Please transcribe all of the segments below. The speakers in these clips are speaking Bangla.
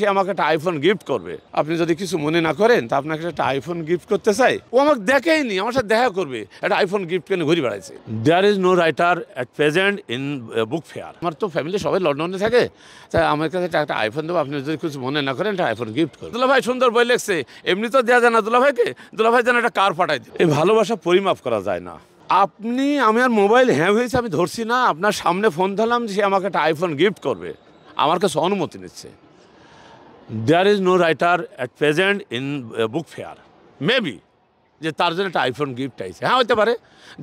সে আমাকে একটা আইফোন গিফট করবে আপনি যদি কিছু মনে না করেন তা আপনাকে একটা আইফোন গিফট করতে চাই ও আমাকে দেখেইনি আমার সাথে দেখা করবে একটা আইফোন গিফট কেন ঘুরে বেড়াইছে there is no writer at present in book fair আমার তো ফ্যামিলি সবাই লন্ডনে থাকে তাই আমার কাছে একটা আইফোন দেবো আপনি যদি কিছু মনে না করেন একটা আইফোন গিফট করবেন দুলা ভাই সুন্দর বই লেখছে এমনি তো দেওয়া যায় না দুলা ভাইকে দুলা ভাই যেন একটা কার পাঠাই দেবে এই ভালোবাসা পরিমাপ করা যায় না আপনি আমি আর মোবাইল হ্যাং হয়েছে আমি ধরছি না আপনার সামনে ফোন ধরলাম সে আমাকে একটা আইফোন গিফট করবে আমার কাছে অনুমতি নিচ্ছে there is no writer at present in book fair maybe যে তার জন্য একটা আইফোন গিফট আইছে হ্যাঁ হতে পারে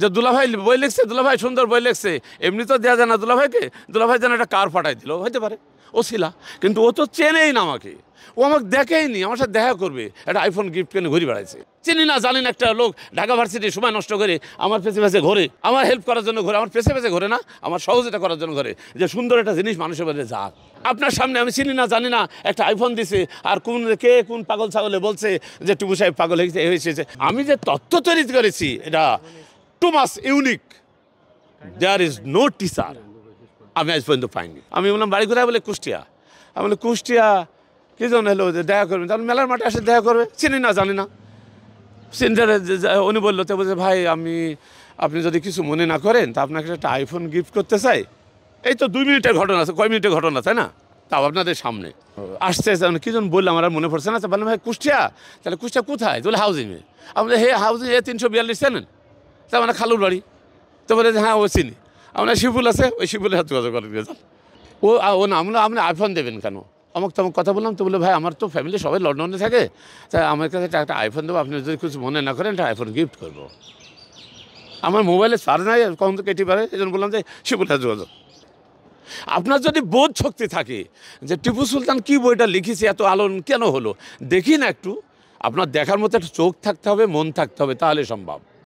যে দুলাভাই বই লিখছে দুলাভাই সুন্দর বই লিখছে এমনি তো দেওয়া যায় না দুলাভাইকে দুলাভাই যেন একটা কার পাঠাই দিল হতে পারে ও শিলা কিন্তু ও তো চেনেই না আমাকে ও আমাকে দেখেইনি আমার সাথে দেখা করবে একটা আইফোন গিফট কেন ঘুরে বেড়াইছে চিনি না জানেন একটা লোক ঢাকা ভার্সিটি সময় নষ্ট করে আমার পেছে পেছে ঘরে আমার হেল্প করার জন্য ঘরে আমার পেছে পেছে ঘরে না আমার সহজ এটা করার জন্য ঘরে যে সুন্দর একটা জিনিস মানুষের মধ্যে যাক আপনার সামনে আমি চিনি না জানি না একটা আইফোন দিছে আর কোন কে কোন পাগল ছাগলে বলছে যে টুপু সাহেব পাগল হয়েছে হয়েছে আমি যে তথ্য তৈরি করেছি এটা too much unique there is no teacher আমি আজ পর্যন্ত পাইনি আমি বললাম বাড়ি কোথায় বলে কুষ্টিয়া আমি বললাম কুষ্টিয়া কি জন হলো যে দেখা করবেন তাহলে মেলার মাঠে আসে দেখা করবে চিনি না জানি না সিন্টারে উনি বললো তো বলছে ভাই আমি আপনি যদি কিছু মনে না করেন তা আপনাকে একটা আইফোন গিফট করতে চাই এই তো দুই মিনিটের ঘটনা আছে কয় মিনিটের ঘটনা তাই না তাও আপনাদের সামনে আসছে মানে কী জন বললাম আমার মনে পড়ছে না আচ্ছা, বললাম ভাই কুষ্টিয়া তাহলে কুষ্টিয়া কোথায় তাহলে হাউজিংয়ে আমাদের হে হাউজিং এ তিনশো বিয়াল্লিশ চেনেন তা মানে খালুর বাড়ি তো বলে হ্যাঁ ও চিনি আপনার শিবুল আছে ওই শিবুলের হাতে কথা করেন গেছেন ও ও না আমরা আপনি আইফোন দেবেন কেন আমাকে তো কথা বললাম তো বলে ভাই আমার তো ফ্যামিলি সবাই লন্ডনে থাকে তাই আমার কাছে একটা আইফোন দেবো আপনি যদি কিছু মনে না করেন একটা আইফোন গিফট করবো আমার মোবাইলে চার্জ নাই কখন তো কেটে পারে এই জন্য বললাম যে শিবুলের হাতে যোগাযোগ আপনার যদি বোধ শক্তি থাকে যে টিপু সুলতান কি বইটা লিখেছে এত আলোন কেন হলো দেখি না একটু আপনার দেখার মতো একটা চোখ থাকতে হবে মন থাকতে হবে তাহলে সম্ভব